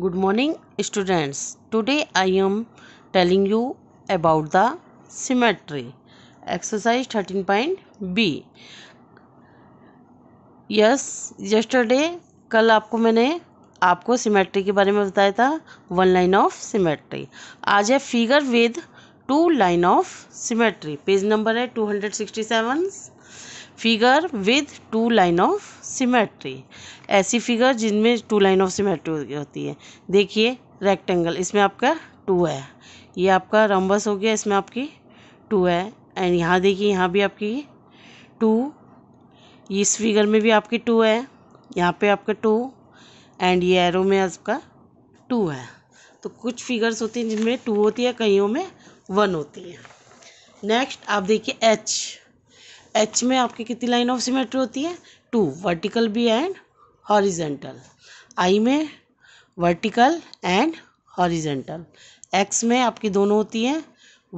good morning students today I am telling you about the symmetry exercise thirteen point B yes yesterday कल आपको मैंने आपको symmetry के बारे में बताया था वन लाइन ऑफ सिमेट्री आज है figure with two line of symmetry page number है two hundred sixty seven figure with two line of symmetry ऐसी फिगर जिनमें टू लाइन ऑफ सिमेट्री होती है देखिए रेक्टेंगल इसमें आपका टू है ये आपका रम्बस हो गया इसमें आपकी टू है एंड यहाँ देखिए यहाँ भी आपकी टू इस फिगर में भी आपकी टू है यहाँ पे आपका टू एंड ये एरो में आपका टू है तो कुछ फिगर्स होती हैं जिनमें टू होती है कईयों में वन होती है नेक्स्ट आप देखिए एच एच में आपकी कितनी लाइन ऑफ सिमेट्री होती है टू वर्टिकल भी एंड हॉरिजेंटल आई में वर्टिकल एंड हॉरिजेंटल एक्स में आपकी दोनों होती हैं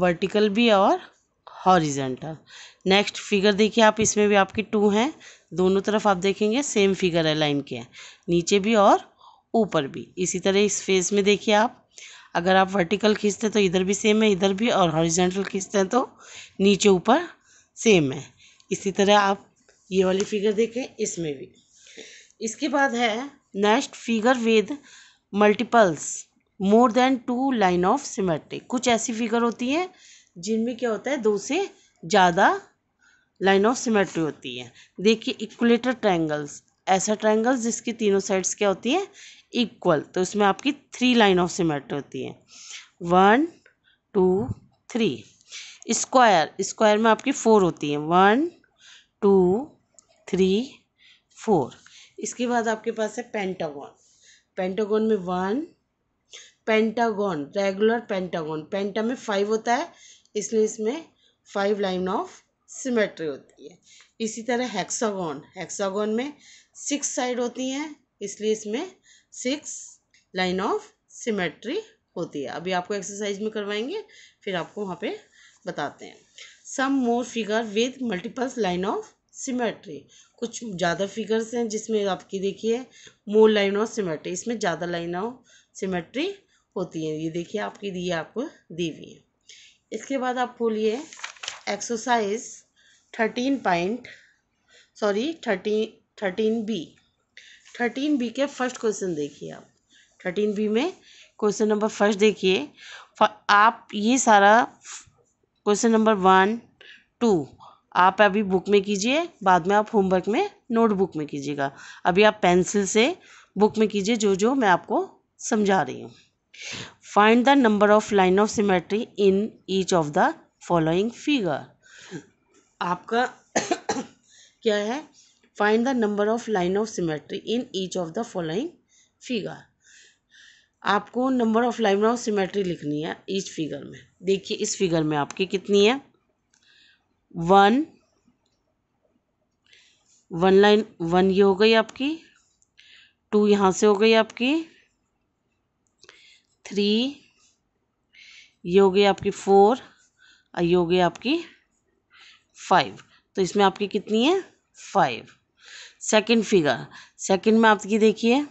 वर्टिकल भी और हॉरिजेंटल नेक्स्ट फिगर देखिए आप इसमें भी आपकी टू हैं दोनों तरफ आप देखेंगे सेम फिगर है लाइन के नीचे भी और ऊपर भी इसी तरह इस फेस में देखिए आप अगर आप वर्टिकल खींचते हैं तो इधर भी सेम है इधर भी और हॉरिजेंटल खींचते हैं तो नीचे ऊपर सेम है इसी तरह आप ये वाली फिगर देखें इसमें भी इसके बाद है next figure with multiples more than two line of symmetric कुछ ऐसी फिगर होती हैं जिनमें क्या होता है दो से ज़्यादा लाइन ऑफ सिमेट्री होती है देखिए इक्वलेटर ट्रायंगल्स ऐसा ट्रायंगल्स जिसकी तीनों साइड्स क्या होती हैं इक्वल तो इसमें आपकी थ्री लाइन ऑफ सिमेट्री होती है one two three square square में आपकी फोर होती है वन टू थ्री फोर इसके बाद आपके पास है पेंटागॉन पेंटागॉन में one pentagon regular pentagon penta में फाइव होता है इसलिए इसमें फाइव लाइन ऑफ सिमेट्री होती है इसी तरह हेक्सागॉन हेक्सागॉन में सिक्स साइड होती हैं इसलिए इसमें सिक्स लाइन ऑफ सिमेट्री होती है अभी आपको एक्सरसाइज में करवाएंगे फिर आपको वहाँ पे बताते हैं some more figure with multiples line of symmetry कुछ ज़्यादा फिगर्स हैं जिसमें आपकी देखिए मोर लाइन ऑफ सिमेट्री इसमें ज़्यादा लाइन ऑफ सिमेट्री होती है ये देखिए आपकी दी आपको दी हुई है इसके बाद आप बोलिए exercise thirteen point sorry thirteen thirteen B thirteen B के फर्स्ट क्वेश्चन देखिए आप थर्टीन बी में क्वेश्चन नंबर फर्स्ट देखिए आप ये सारा क्वेश्चन नंबर वन टू आप अभी बुक में कीजिए बाद में आप होमवर्क में नोटबुक में कीजिएगा अभी आप पेंसिल से बुक में कीजिए जो जो मैं आपको समझा रही हूँ find the number of line of symmetry in each of the following figure आपका क्या है find the number of line of symmetry in each of the following figure आपको number of line of symmetry लिखनी है इस figure में देखिए इस फिगर में आपकी कितनी है वन वन लाइन वन ये हो गई आपकी टू यहाँ से हो गई आपकी थ्री ये हो गई आपकी फोर और ये हो गई आपकी फाइव तो इसमें आपकी कितनी है फाइव सेकंड फिगर सेकंड में आपकी देखिए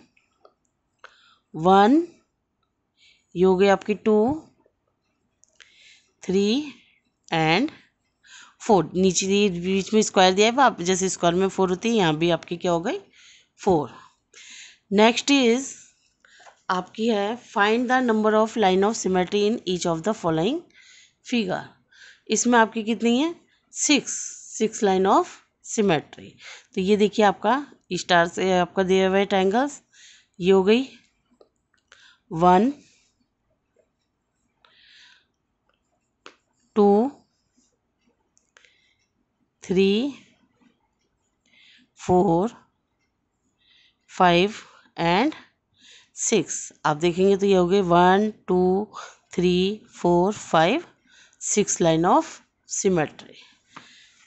वन ये हो गई आपकी टू थ्री एंड फोर नीचे बीच में स्क्वायर दिया है आप जैसे स्क्वायर में फोर होती है यहाँ भी आपकी क्या हो गई फोर नेक्स्ट इज आपकी है find the number of line of symmetry in each of the following figure इसमें आपकी कितनी है six six line of symmetry तो ये देखिए आपका स्टार से आपका दिया हुआ है ट्रायंगल्स ये हो गई one three four five and six आप देखेंगे तो ये हो गए one two three four five six line of symmetry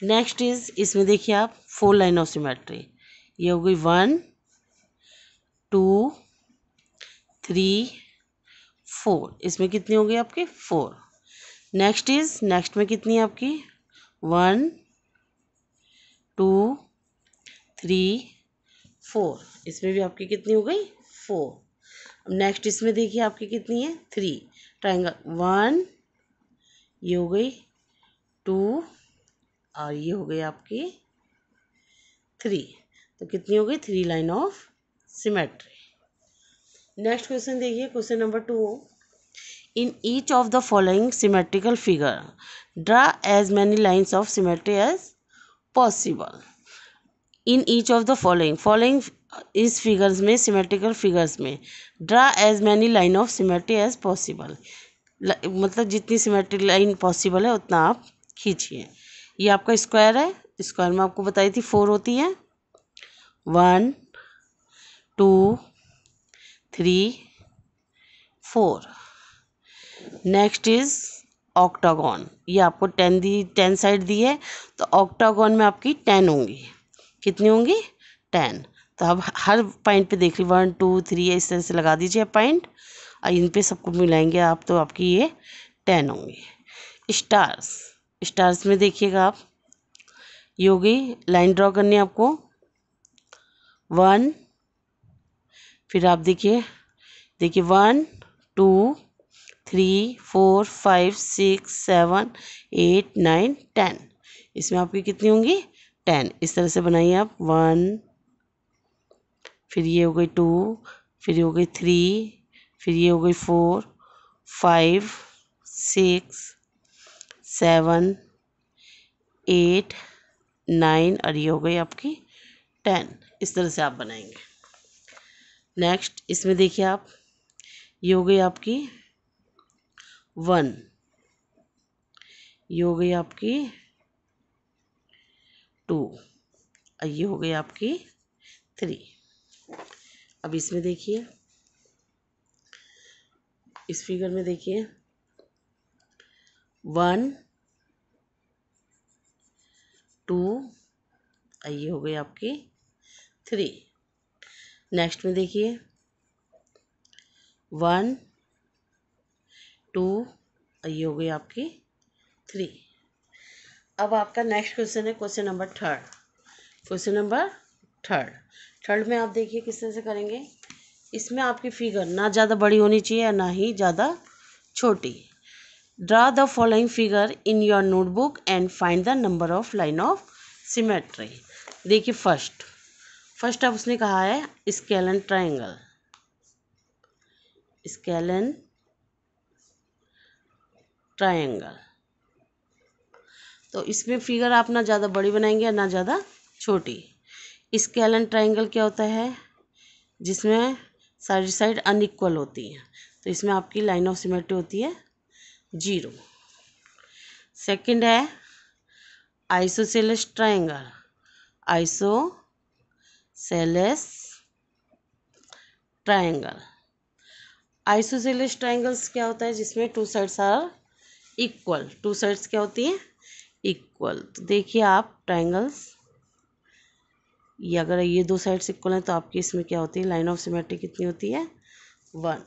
next is इसमें देखिए आप फोर लाइन ऑफ सिमेट्री ये हो गई वन टू थ्री फोर इसमें कितनी हो गई आपकी फोर नेक्स्ट इज नेक्स्ट में कितनी है आपकी वन टू थ्री फोर इसमें भी आपकी कितनी हो गई फोर नेक्स्ट इसमें देखिए आपकी कितनी है थ्री ट्राइंगल वन ये हो गई टू और ये हो गई आपकी थ्री तो कितनी हो गई three line of symmetry next question देखिए question number two in each of the following symmetrical figure draw as many lines of symmetry as possible in each of the following following इस figures में symmetrical figures में draw as many line of symmetry as possible मतलब जितनी symmetric line possible है उतना आप खींचिए ये आपका स्क्वायर है स्क्वायर में आपको बताई थी फोर होती है one two three four next is octagon ये आपको टेन दी टेन साइड दी है तो ऑक्टागॉन में आपकी टेन होंगी कितनी होंगी टेन तो आप हर पॉइंट पे देख ली वन टू थ्री इस तरह से लगा दीजिए पॉइंट और इन पे सबको मिलाएंगे आप तो आपकी ये टेन होंगी स्टार्स स्टार्स में देखिएगा आप ये होगी लाइन ड्रॉ करनी है आपको वन फिर आप देखिए देखिए one two three four five six seven eight nine ten इसमें आपकी कितनी होंगी टेन इस तरह से बनाइए आप वन फिर ये हो गई टू फिर ये हो गई थ्री फिर ये हो गई four five six seven eight nine और ये हो गई आपकी टेन इस तरह से आप बनाएंगे नेक्स्ट इसमें देखिए आप ये हो गई आपकी वन ये हो गई आपकी टू और ये हो गई आपकी थ्री अब इसमें देखिए इस फिगर में देखिए वन टू और ये हो गई आपकी थ्री नेक्स्ट में देखिए वन टू ये हो गई आपकी थ्री अब आपका नेक्स्ट क्वेश्चन है question number third question number third third में आप देखिए किस तरह से करेंगे इसमें आपकी फिगर ना ज़्यादा बड़ी होनी चाहिए और ना ही ज़्यादा छोटी draw the following figure in your notebook and find the number of line of symmetry देखिए फर्स्ट फर्स्ट अब उसने कहा है स्केलन ट्राइंगल स्केलन ट्रायंगल तो इसमें फिगर आप ना ज़्यादा बड़ी बनाएंगे ना ज़्यादा छोटी स्केलन ट्रायंगल ट्राइंगल क्या होता है जिसमें सारी साइड अनइक्वल होती हैं तो इसमें आपकी लाइन ऑफ सिमेट्री होती है जीरो सेकंड है isosceles triangle isosceles triangle isosceles triangles क्या होता है जिसमें two sides are equal two sides क्या होती है इक्वल तो देखिए आप ट्राइंगल्स ये अगर ये दो साइड्स इक्वल हैं तो आपकी इसमें क्या होती है लाइन ऑफ सिमेट्री कितनी होती है one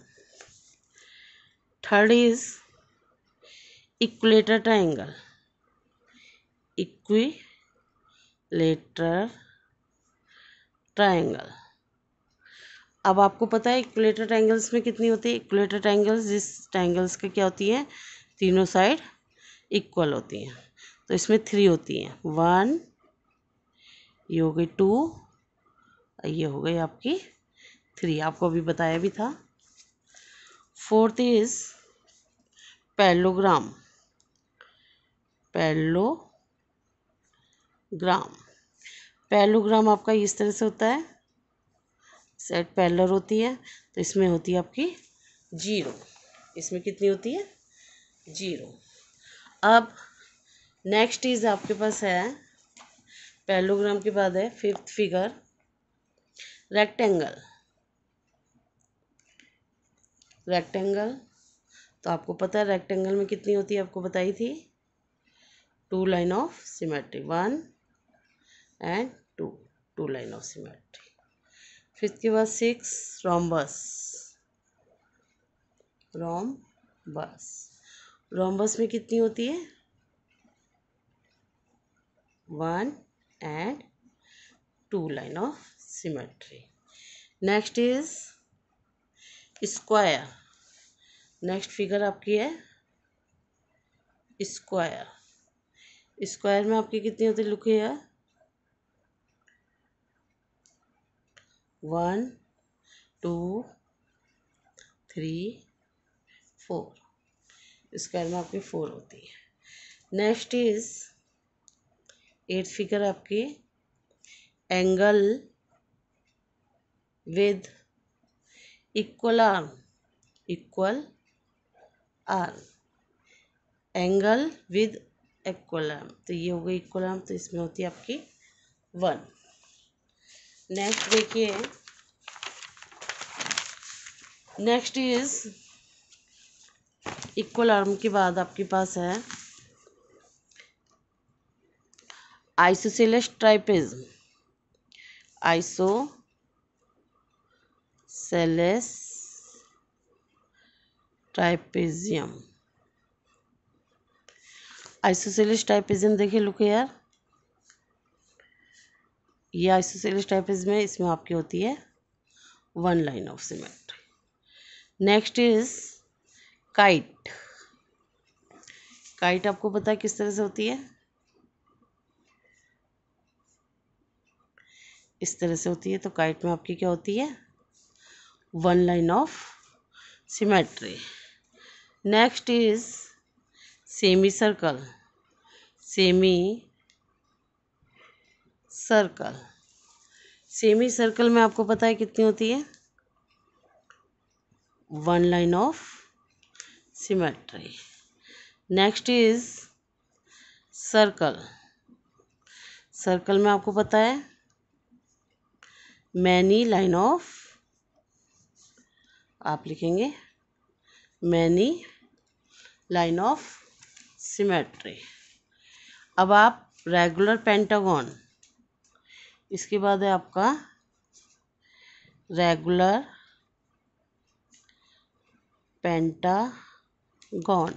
third is equilateral triangle lateral triangle अब आपको पता है इक्वलेटर ट्राइंगल्स में कितनी होती है इक्वलेटर ट्राइंगल्स जिस ट्राइंगल्स का क्या होती है तीनों साइड इक्वल होती हैं तो इसमें थ्री होती हैं वन ये हो गई टू ये हो गई आपकी थ्री आपको अभी बताया भी था फोर्थ इज पैलोग्राम पैलो ग्राम पैलोग्राम आपका इस तरह से होता है सेट पैलर होती है तो इसमें होती है आपकी जीरो इसमें कितनी होती है जीरो अब नेक्स्ट इज़ आपके पास है पैलोग्राम के बाद है फिफ्थ फिगर रेक्टेंगल रेक्टेंगल तो आपको पता है रेक्टेंगल में कितनी होती है आपको बताई थी two line of symmetry one and two two line of symmetry fifth के बाद सिक्स बस रोम बस रोम्बस में कितनी होती है one and two line of symmetry next is square next figure आपकी है स्क्वायर स्क्वायर में आपकी कितनी होती है लुक है one two three four square में आपकी फोर होती है नेक्स्ट इज एट फिगर आपकी angle with equal arm equal arm angle with equal arm तो ये हो गई इक्वल आर्म तो इसमें होती है आपकी वन नेक्स्ट देखिए नेक्स्ट इज इक्वल आर्म के बाद आपके पास है isosceles trapezium isosceles trapezium isosceles trapezium देखिए लुक यार ये आइसोसेलिस ट्राइपेज में इसमें आपकी होती है one line of symmetry next is kite kite आपको पता है किस तरह से होती है इस तरह से होती है तो काइट में आपकी क्या होती है one line of symmetry next is semicircle semicircle semicircle में आपको पता है कितनी होती है one line of symmetry next is circle circle में आपको पता है मैनी लाइन ऑफ आप लिखेंगे मैनी लाइन ऑफ सिमेट्री अब आप रेगुलर पेंटागॉन इसके बाद है आपका रेगुलर पेंटा गॉन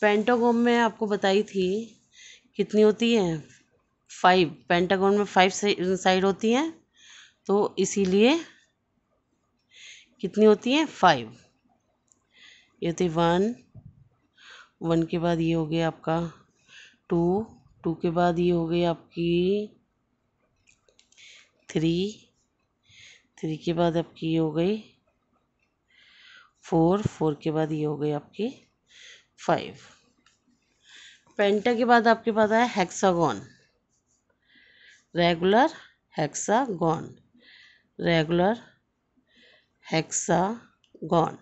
पेंटागोन में आपको बताई थी कितनी होती है फाइव पेंटागोन में फाइव साइड होती हैं तो इसीलिए कितनी होती हैं फाइव ये थी वन वन के बाद ये हो गया आपका टू टू के बाद ये हो गई आपकी थ्री थ्री के बाद आपकी ये हो गई फोर फोर के बाद ये हो गई आपकी फाइव पेंटा के बाद आपके पास आया hexagon regular hexagon regular hexagon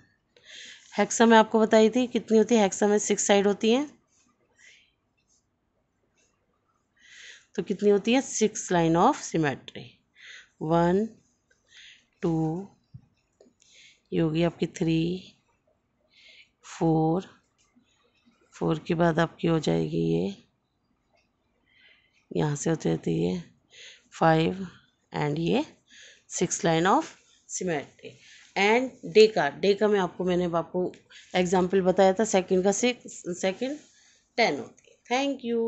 हेक्सा में आपको बताई थी कितनी होती है हेक्सा में सिक्स साइड होती हैं तो कितनी होती है six line of symmetry one two ये होगी आपकी थ्री फोर फोर के बाद आपकी हो जाएगी ये यहाँ से होते रहती ये फाइव एंड ये six line of symmetry and day का डे का मैं आपको मैंने आपको एग्जाम्पल बताया था सेकंड का सिक्स सेकंड टेन होती है थैंक यू